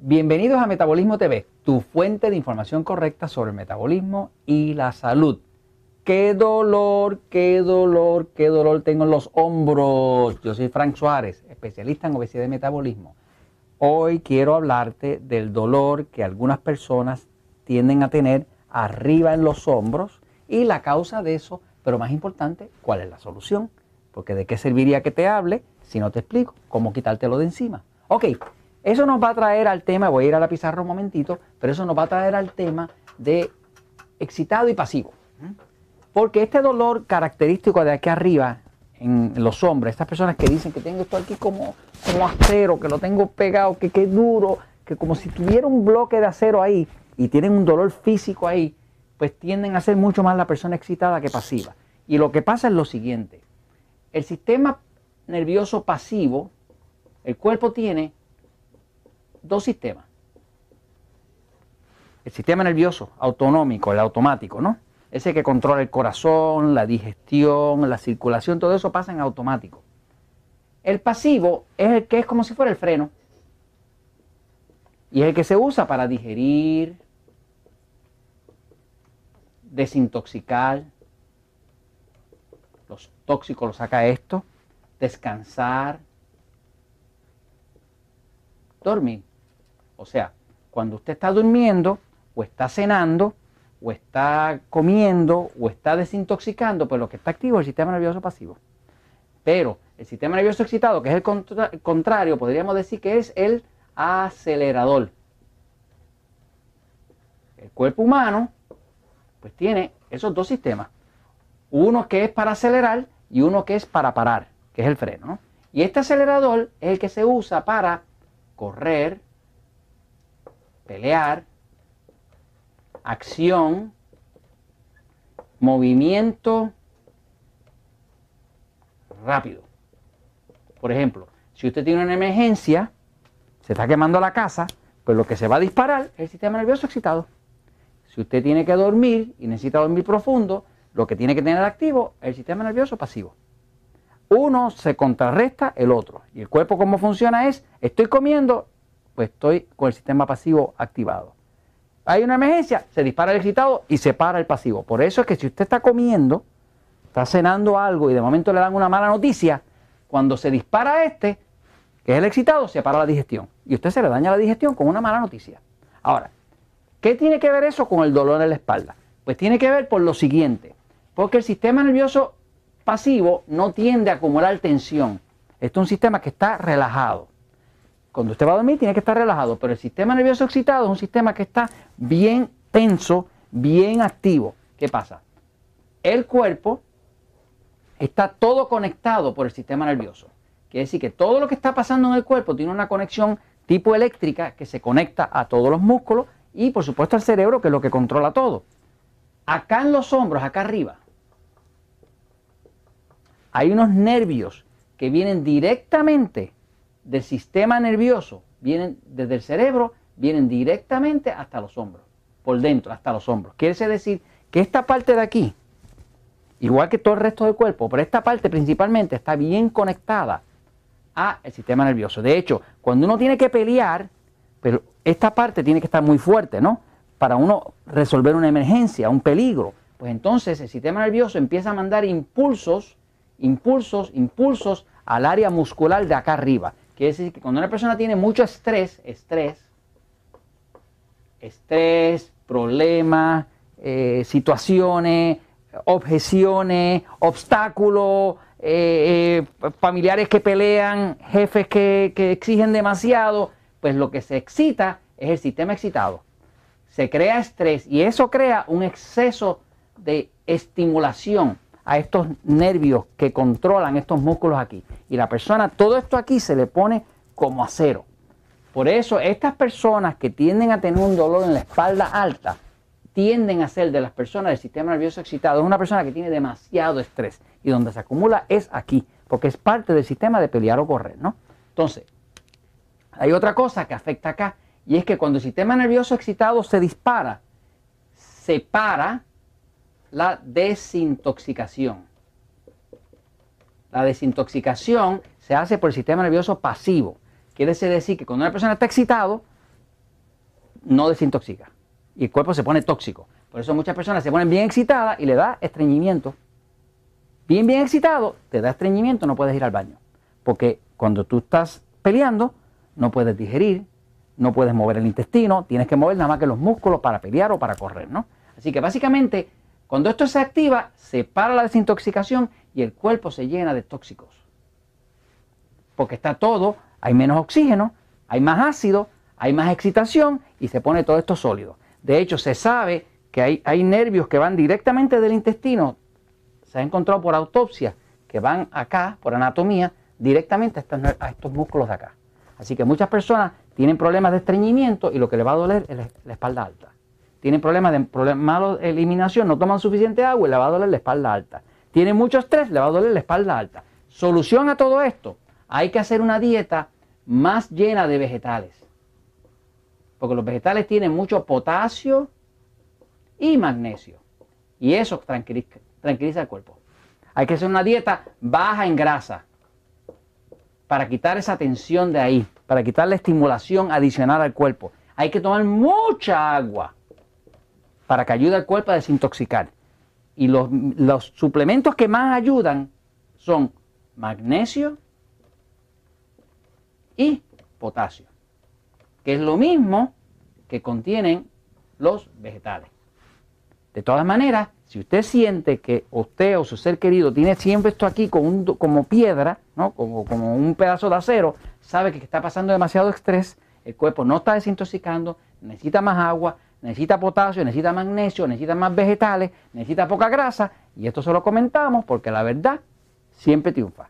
Bienvenidos a Metabolismo TV, tu fuente de información correcta sobre el metabolismo y la salud. Qué dolor, qué dolor, qué dolor tengo en los hombros. Yo soy Frank Suárez, especialista en obesidad y metabolismo. Hoy quiero hablarte del dolor que algunas personas tienden a tener arriba en los hombros y la causa de eso, pero más importante, cuál es la solución. Porque de qué serviría que te hable si no te explico cómo quitártelo de encima. Ok, eso nos va a traer al tema, voy a ir a la pizarra un momentito, pero eso nos va a traer al tema de excitado y pasivo. Porque este dolor característico de aquí arriba, en los hombres, estas personas que dicen que tengo esto aquí como, como acero, que lo tengo pegado, que qué duro, que como si tuviera un bloque de acero ahí y tienen un dolor físico ahí, pues tienden a ser mucho más la persona excitada que pasiva. Y lo que pasa es lo siguiente, el sistema nervioso pasivo, el cuerpo tiene dos sistemas. El sistema nervioso autonómico, el automático, ¿no? Ese que controla el corazón, la digestión, la circulación, todo eso pasa en automático. El pasivo es el que es como si fuera el freno. Y es el que se usa para digerir, desintoxicar, los tóxicos los saca esto, descansar, dormir. O sea, cuando usted está durmiendo o está cenando o está comiendo o está desintoxicando, pues lo que está activo es el sistema nervioso pasivo. Pero el sistema nervioso excitado, que es el, contrario, podríamos decir que es el acelerador. El cuerpo humano, pues tiene esos dos sistemas. Uno que es para acelerar y uno que es para parar, que es el freno. Y este acelerador es el que se usa para correr, pelear, acción, movimiento rápido. Por ejemplo, si usted tiene una emergencia, se está quemando la casa, pues lo que se va a disparar es el sistema nervioso excitado. Si usted tiene que dormir y necesita dormir profundo, lo que tiene que tener activo es el sistema nervioso pasivo. Uno se contrarresta el otro. Y el cuerpo cómo funciona es, estoy comiendo pues estoy con el sistema pasivo activado. Hay una emergencia, se dispara el excitado y se para el pasivo. Por eso es que si usted está comiendo, está cenando algo y de momento le dan una mala noticia, cuando se dispara este, que es el excitado, se para la digestión. Y usted se le daña la digestión con una mala noticia. Ahora, ¿qué tiene que ver eso con el dolor en la espalda? Pues tiene que ver por lo siguiente, porque el sistema nervioso pasivo no tiende a acumular tensión. Este es un sistema que está relajado. Cuando usted va a dormir tiene que estar relajado, pero el sistema nervioso excitado es un sistema que está bien tenso, bien activo. ¿Qué pasa? El cuerpo está todo conectado por el sistema nervioso. Quiere decir que todo lo que está pasando en el cuerpo tiene una conexión tipo eléctrica que se conecta a todos los músculos y por supuesto al cerebro que es lo que controla todo. Acá en los hombros, acá arriba, hay unos nervios que vienen directamente del sistema nervioso, vienen desde el cerebro, vienen directamente hasta los hombros, por dentro, hasta los hombros. Quiere decir que esta parte de aquí, igual que todo el resto del cuerpo, pero esta parte principalmente está bien conectada al sistema nervioso. De hecho, cuando uno tiene que pelear, pero esta parte tiene que estar muy fuerte, ¿no? Para uno resolver una emergencia, un peligro. Pues entonces el sistema nervioso empieza a mandar impulsos, impulsos, impulsos al área muscular de acá arriba. Quiere decir que cuando una persona tiene mucho estrés, estrés, estrés, problemas, eh, situaciones, objeciones, obstáculos, eh, eh, familiares que pelean, jefes que, que exigen demasiado, pues lo que se excita es el sistema excitado. Se crea estrés y eso crea un exceso de estimulación a estos nervios que controlan estos músculos aquí. Y la persona, todo esto aquí se le pone como acero. Por eso estas personas que tienden a tener un dolor en la espalda alta, tienden a ser de las personas del sistema nervioso excitado, es una persona que tiene demasiado estrés y donde se acumula es aquí, porque es parte del sistema de pelear o correr, ¿no? Entonces, hay otra cosa que afecta acá y es que cuando el sistema nervioso excitado se dispara, se para la desintoxicación. La desintoxicación se hace por el sistema nervioso pasivo. Quiere decir que cuando una persona está excitado, no desintoxica y el cuerpo se pone tóxico. Por eso muchas personas se ponen bien excitadas y le da estreñimiento. Bien, bien excitado, te da estreñimiento, no puedes ir al baño. Porque cuando tú estás peleando, no puedes digerir, no puedes mover el intestino, tienes que mover nada más que los músculos para pelear o para correr, ¿no? Así que básicamente cuando esto se activa, se para la desintoxicación y el cuerpo se llena de tóxicos. Porque está todo, hay menos oxígeno, hay más ácido, hay más excitación y se pone todo esto sólido. De hecho, se sabe que hay, nervios que van directamente del intestino, se ha encontrado por autopsia, que van acá, por anatomía, directamente a estos, músculos de acá. Así que muchas personas tienen problemas de estreñimiento y lo que le va a doler es la espalda alta tienen problemas de mala eliminación, no toman suficiente agua y le va a doler la espalda alta. Tiene mucho estrés, le va a doler la espalda alta. Solución a todo esto, hay que hacer una dieta más llena de vegetales. Porque los vegetales tienen mucho potasio y magnesio. Y eso tranquiliza, tranquiliza el cuerpo. Hay que hacer una dieta baja en grasa para quitar esa tensión de ahí, para quitar la estimulación adicional al cuerpo. Hay que tomar mucha agua para que ayude al cuerpo a desintoxicar. Y los, suplementos que más ayudan son magnesio y potasio, que es lo mismo que contienen los vegetales. De todas maneras, si usted siente que usted o su ser querido tiene siempre esto aquí como piedra, ¿no? como, como un pedazo de acero, sabe que está pasando demasiado estrés, el cuerpo no está desintoxicando, necesita más agua, necesita potasio, necesita magnesio, necesita más vegetales, necesita poca grasa. Y esto se lo comentamos porque la verdad siempre triunfa.